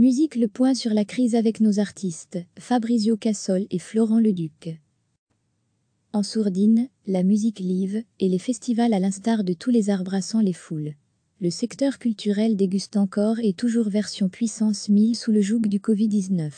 Musique Le point sur la crise avec nos artistes, Fabrizio Cassol et Florent Leduc. En sourdine, la musique live et les festivals à l'instar de tous les arts brassant les foules. Le secteur culturel déguste encore et toujours version puissance 1000 sous le joug du Covid-19.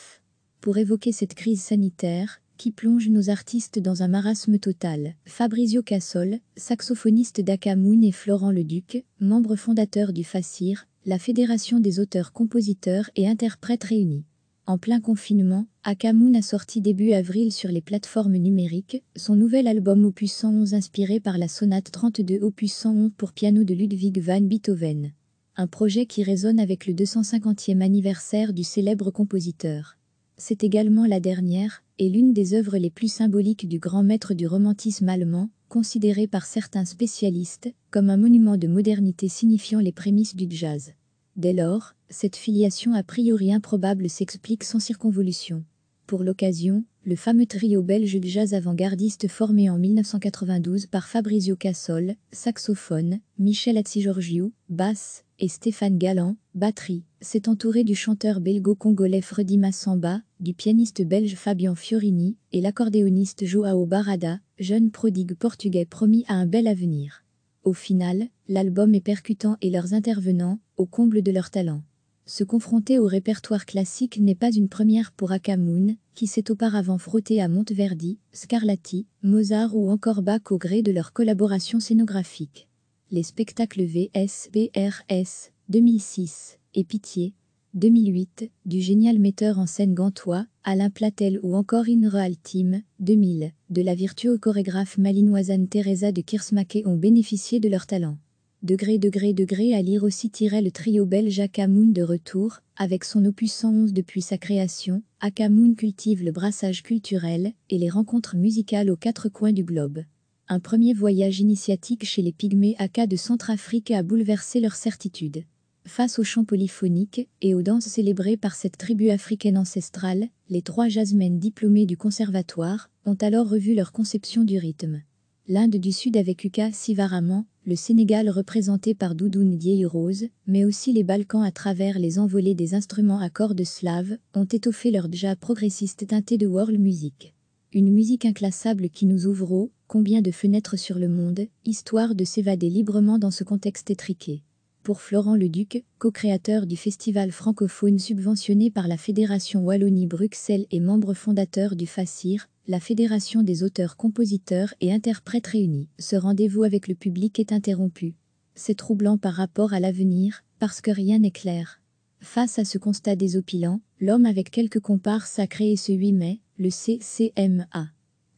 Pour évoquer cette crise sanitaire, qui plonge nos artistes dans un marasme total, Fabrizio Cassol, saxophoniste d'Akamoun et Florent Leduc, membre fondateur du FACIR, la Fédération des auteurs-compositeurs et interprètes réunis. En plein confinement, Akamoun a sorti début avril sur les plateformes numériques son nouvel album Opus 111 inspiré par la sonate 32 Opus 111 pour piano de Ludwig van Beethoven. Un projet qui résonne avec le 250e anniversaire du célèbre compositeur. C'est également la dernière et l'une des œuvres les plus symboliques du grand maître du romantisme allemand, considéré par certains spécialistes comme un monument de modernité signifiant les prémices du jazz. Dès lors, cette filiation a priori improbable s'explique sans circonvolution. Pour l'occasion, le fameux trio belge de jazz avant-gardiste formé en 1992 par Fabrizio Cassol, saxophone, Michel Azzigiorgio, basse, et Stéphane Galland, batterie, s'est entouré du chanteur belgo-congolais Freddy Massamba, du pianiste belge Fabian Fiorini et l'accordéoniste Joao Barada, jeune prodigue portugais promis à un bel avenir. Au final, l'album est percutant et leurs intervenants, au comble de leur talent. Se confronter au répertoire classique n'est pas une première pour Akamoun, qui s'est auparavant frotté à Monteverdi, Scarlatti, Mozart ou encore Bach au gré de leur collaboration scénographique les spectacles VSBRS 2006 et Pitié 2008 du génial metteur en scène gantois Alain Platel ou encore In Team 2000 de la virtuose chorégraphe malinoisane Teresa de Kirsmaké ont bénéficié de leur talent. Degré, degré, degré à lire aussi tirait le trio belge Akamoun de retour, avec son opus 111 depuis sa création, Akamoun cultive le brassage culturel et les rencontres musicales aux quatre coins du globe un premier voyage initiatique chez les pygmées Aka de Centrafrique a bouleversé leur certitude. Face aux chants polyphoniques et aux danses célébrées par cette tribu africaine ancestrale, les trois jasmines diplômés du conservatoire ont alors revu leur conception du rythme. L'Inde du Sud avec Uka Sivaraman, le Sénégal représenté par Doudou Ndiaye Rose, mais aussi les Balkans à travers les envolées des instruments à cordes slaves, ont étoffé leur déjà progressiste teinté de world music. Une musique inclassable qui nous ouvre au combien de fenêtres sur le monde, histoire de s'évader librement dans ce contexte étriqué. Pour Florent Leduc, co-créateur du festival francophone subventionné par la Fédération Wallonie-Bruxelles et membre fondateur du FACIR, la Fédération des auteurs, compositeurs et interprètes réunis, ce rendez-vous avec le public est interrompu. C'est troublant par rapport à l'avenir, parce que rien n'est clair. Face à ce constat désopilant, l'homme avec quelques comparses a créé ce 8 mai, le CCMA.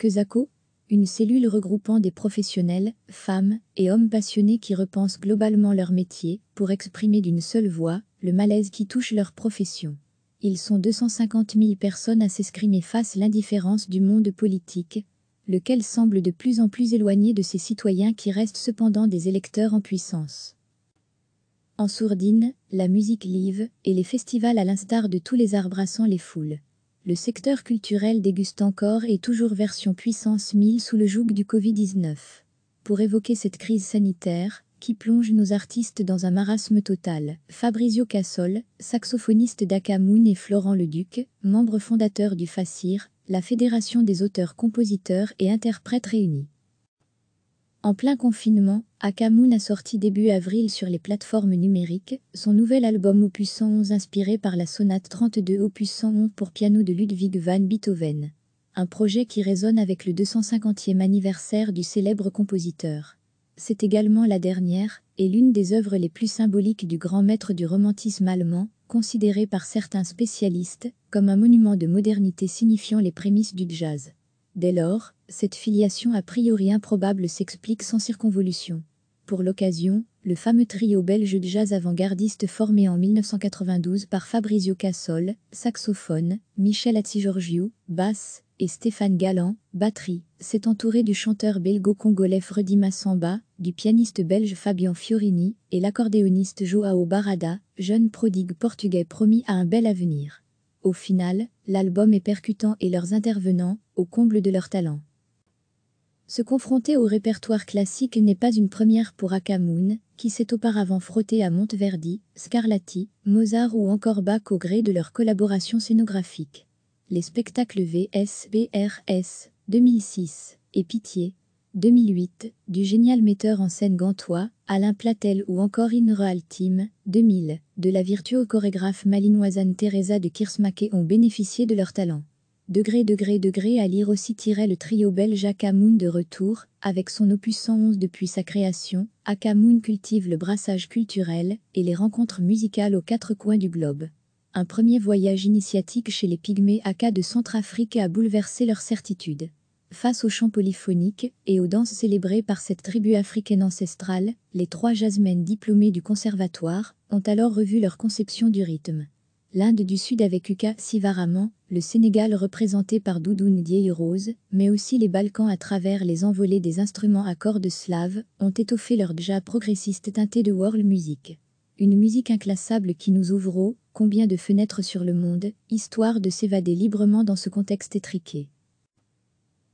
quezaco une cellule regroupant des professionnels, femmes et hommes passionnés qui repensent globalement leur métier pour exprimer d'une seule voix le malaise qui touche leur profession. Ils sont 250 000 personnes à s'escrimer face l'indifférence du monde politique, lequel semble de plus en plus éloigné de ses citoyens qui restent cependant des électeurs en puissance. En sourdine, la musique live et les festivals à l'instar de tous les arts brassant les foules le secteur culturel déguste encore et toujours version puissance 1000 sous le joug du Covid-19. Pour évoquer cette crise sanitaire, qui plonge nos artistes dans un marasme total, Fabrizio Cassol, saxophoniste d'Akamoun et Florent Leduc, membre fondateur du FACIR, la Fédération des auteurs, compositeurs et interprètes réunis. En plein confinement, Akamoun a sorti début avril sur les plateformes numériques son nouvel album Opus 111 inspiré par la sonate 32 Opus 111 pour piano de Ludwig van Beethoven. Un projet qui résonne avec le 250e anniversaire du célèbre compositeur. C'est également la dernière et l'une des œuvres les plus symboliques du grand maître du romantisme allemand, considéré par certains spécialistes comme un monument de modernité signifiant les prémices du jazz. Dès lors, cette filiation a priori improbable s'explique sans circonvolution. Pour l'occasion, le fameux trio belge de jazz avant-gardiste formé en 1992 par Fabrizio Cassol, saxophone, Michel Giorgio, basse, et Stéphane Galland, batterie, s'est entouré du chanteur belgo-congolais Freddy Massamba, du pianiste belge Fabian Fiorini et l'accordéoniste Joao Barada, jeune prodigue portugais promis à un bel avenir. Au final, l'album est percutant et leurs intervenants, au comble de leur talent. Se confronter au répertoire classique n'est pas une première pour Akamoun, qui s'est auparavant frotté à Monteverdi, Scarlatti, Mozart ou encore Bach au gré de leur collaboration scénographique. Les spectacles VSBRS 2006 et Pitié 2008 du génial metteur en scène gantois Alain Platel ou encore In Real Team 2000 de la virtuose chorégraphe malinoisane Teresa de Kirsmaquet ont bénéficié de leur talent. Degré, degré, degré à lire aussi tirait le trio belge Akamoun de retour, avec son opus 111 depuis sa création, Akamoun cultive le brassage culturel et les rencontres musicales aux quatre coins du globe. Un premier voyage initiatique chez les pygmées Aka de Centrafrique a bouleversé leur certitude. Face aux chants polyphoniques et aux danses célébrées par cette tribu africaine ancestrale, les trois jasmènes diplômés du conservatoire ont alors revu leur conception du rythme l'Inde du Sud avec Uka Sivaraman, le Sénégal représenté par Doudoun Dieye Rose, mais aussi les Balkans à travers les envolées des instruments à cordes slaves, ont étoffé leur déjà progressiste teinté de world music. Une musique inclassable qui nous ouvre au combien de fenêtres sur le monde, histoire de s'évader librement dans ce contexte étriqué.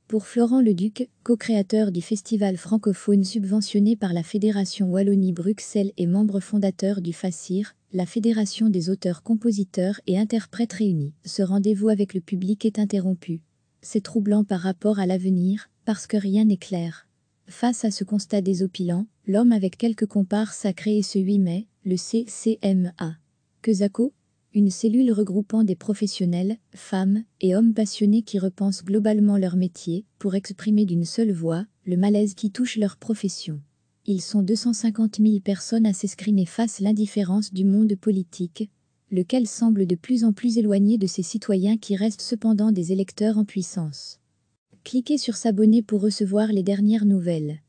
Pour Florent Leduc, co-créateur du festival francophone subventionné par la Fédération Wallonie-Bruxelles et membre fondateur du FACIR, la Fédération des auteurs, compositeurs et interprètes réunis. Ce rendez-vous avec le public est interrompu. C'est troublant par rapport à l'avenir, parce que rien n'est clair. Face à ce constat désopilant, l'homme avec quelques comparses a créé ce 8 mai, le CCMA. quezako une cellule regroupant des professionnels, femmes et hommes passionnés qui repensent globalement leur métier pour exprimer d'une seule voix le malaise qui touche leur profession. Ils sont 250 000 personnes à s'escrimer face l'indifférence du monde politique, lequel semble de plus en plus éloigné de ses citoyens qui restent cependant des électeurs en puissance. Cliquez sur s'abonner pour recevoir les dernières nouvelles.